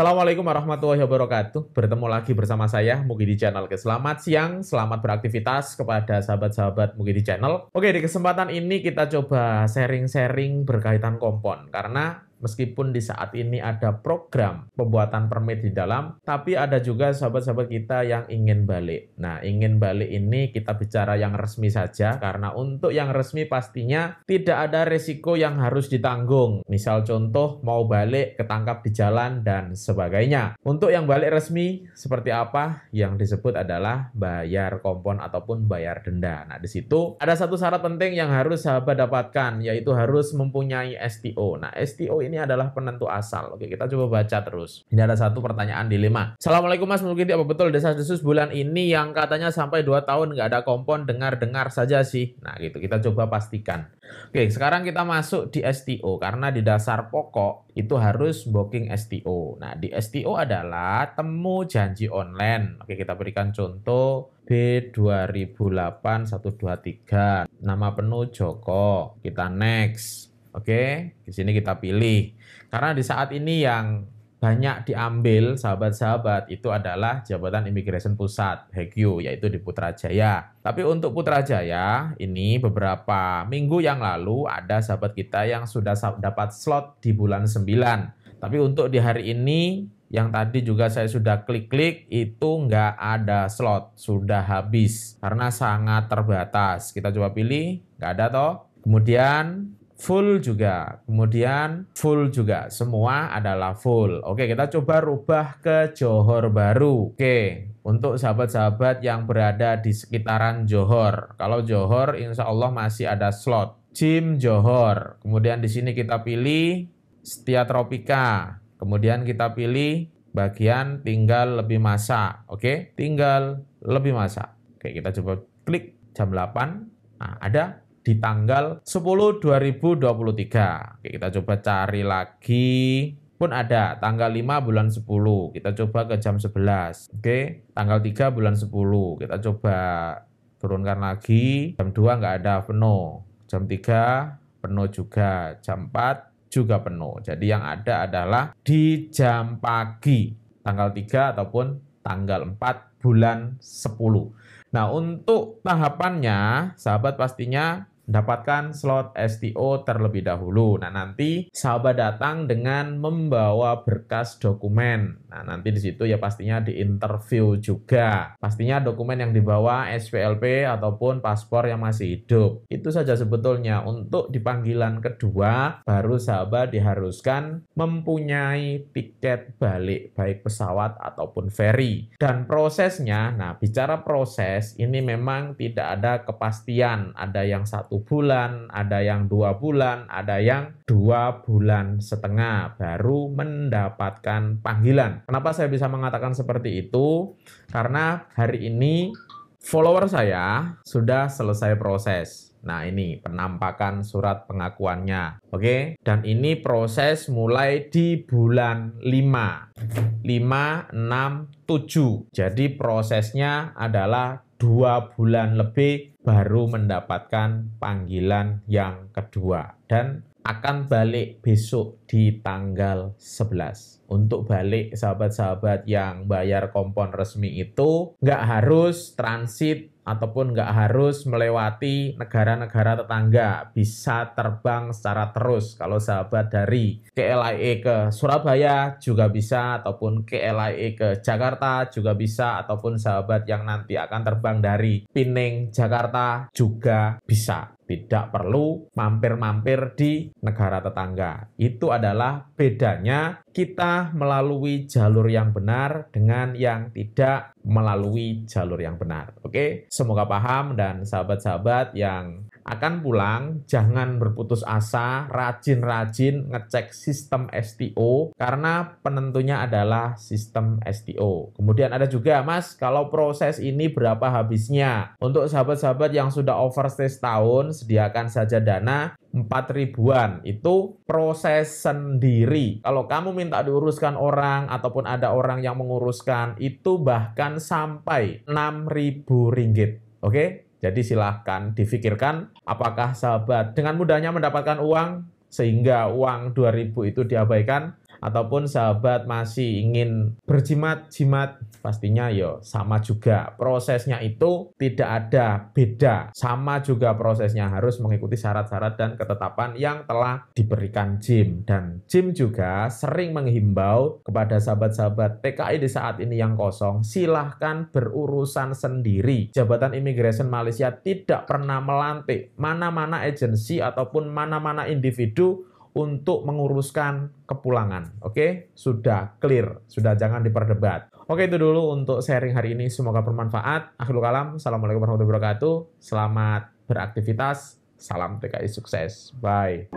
Assalamualaikum warahmatullahi wabarakatuh. Bertemu lagi bersama saya Mugi di channel. Selamat siang, selamat beraktivitas kepada sahabat-sahabat Mugi di channel. Oke, di kesempatan ini kita coba sharing-sharing berkaitan kompon karena meskipun di saat ini ada program pembuatan permit di dalam, tapi ada juga sahabat-sahabat kita yang ingin balik. Nah, ingin balik ini kita bicara yang resmi saja, karena untuk yang resmi pastinya tidak ada resiko yang harus ditanggung. Misal contoh, mau balik, ketangkap di jalan, dan sebagainya. Untuk yang balik resmi, seperti apa? Yang disebut adalah bayar kompon ataupun bayar denda. Nah, di situ ada satu syarat penting yang harus sahabat dapatkan, yaitu harus mempunyai STO. Nah, STO ini ini adalah penentu asal. Oke, kita coba baca terus. Ini ada satu pertanyaan di dilema. Assalamualaikum Mas, mungkin apa betul desa desus bulan ini yang katanya sampai 2 tahun nggak ada kompon, dengar-dengar saja sih. Nah gitu, kita coba pastikan. Oke, sekarang kita masuk di STO. Karena di dasar pokok itu harus booking STO. Nah, di STO adalah temu janji online. Oke, kita berikan contoh B 2008 123. Nama penuh Joko. Kita next. Oke, di sini kita pilih. Karena di saat ini yang banyak diambil sahabat-sahabat itu adalah jabatan imigrasi pusat HQ yaitu di Putrajaya. Tapi untuk Putrajaya ini beberapa minggu yang lalu ada sahabat kita yang sudah dapat slot di bulan 9. Tapi untuk di hari ini yang tadi juga saya sudah klik-klik itu nggak ada slot, sudah habis karena sangat terbatas. Kita coba pilih, nggak ada toh. Kemudian full juga. Kemudian full juga. Semua adalah full. Oke, kita coba rubah ke Johor Baru. Oke, untuk sahabat-sahabat yang berada di sekitaran Johor. Kalau Johor, insya Allah masih ada slot. Jim Johor. Kemudian di sini kita pilih Setia Tropika. Kemudian kita pilih bagian tinggal lebih masa. Oke, tinggal lebih masa. Oke, kita coba klik jam 8. Nah, ada di tanggal 10 2023. Oke, kita coba cari lagi pun ada tanggal 5 bulan 10 kita coba ke jam 11 oke tanggal 3 bulan 10 kita coba turunkan lagi jam 2 nggak ada penuh jam 3 penuh juga jam 4 juga penuh jadi yang ada adalah di jam pagi tanggal 3 ataupun tanggal 4 bulan 10 nah untuk tahapannya sahabat pastinya dapatkan slot STO terlebih dahulu. Nah, nanti sahabat datang dengan membawa berkas dokumen. Nah, nanti di situ ya pastinya di interview juga. Pastinya dokumen yang dibawa SPLP ataupun paspor yang masih hidup. Itu saja sebetulnya untuk di panggilan kedua baru sahabat diharuskan mempunyai tiket balik baik pesawat ataupun ferry. Dan prosesnya, nah bicara proses ini memang tidak ada kepastian ada yang satu bulan, ada yang dua bulan, ada yang dua bulan setengah baru mendapatkan panggilan. Kenapa saya bisa mengatakan seperti itu? Karena hari ini follower saya sudah selesai proses. Nah, ini penampakan surat pengakuannya. Oke, dan ini proses mulai di bulan 5. 5 6 7. Jadi prosesnya adalah dua bulan lebih baru mendapatkan panggilan yang kedua dan akan balik besok di tanggal 11 untuk balik sahabat-sahabat yang bayar kompon resmi itu nggak harus transit ataupun nggak harus melewati negara-negara tetangga bisa terbang secara terus kalau sahabat dari KLIA e ke Surabaya juga bisa ataupun KLIA e ke Jakarta juga bisa ataupun sahabat yang nanti akan terbang dari Pining Jakarta juga bisa tidak perlu mampir-mampir di negara tetangga. Itu adalah bedanya kita melalui jalur yang benar dengan yang tidak melalui jalur yang benar. Oke, semoga paham dan sahabat-sahabat yang akan pulang, jangan berputus asa, rajin-rajin ngecek sistem STO karena penentunya adalah sistem STO. Kemudian ada juga, Mas, kalau proses ini berapa habisnya? Untuk sahabat-sahabat yang sudah overstay setahun, sediakan saja dana 4 ribuan itu proses sendiri. Kalau kamu minta diuruskan orang ataupun ada orang yang menguruskan itu bahkan sampai ribu ringgit. Oke, okay? Jadi silahkan difikirkan apakah sahabat dengan mudahnya mendapatkan uang sehingga uang 2000 itu diabaikan ataupun sahabat masih ingin berjimat-jimat pastinya yo ya sama juga prosesnya itu tidak ada beda sama juga prosesnya harus mengikuti syarat-syarat dan ketetapan yang telah diberikan Jim dan Jim juga sering menghimbau kepada sahabat-sahabat TKI di saat ini yang kosong silahkan berurusan sendiri Jabatan Immigration Malaysia tidak pernah melantik mana-mana agensi ataupun mana-mana individu untuk menguruskan kepulangan. Oke, okay? sudah clear, sudah jangan diperdebat. Oke, okay, itu dulu untuk sharing hari ini. Semoga bermanfaat. Akhirul kalam, Assalamualaikum warahmatullahi wabarakatuh. Selamat beraktivitas. Salam TKI sukses. Bye.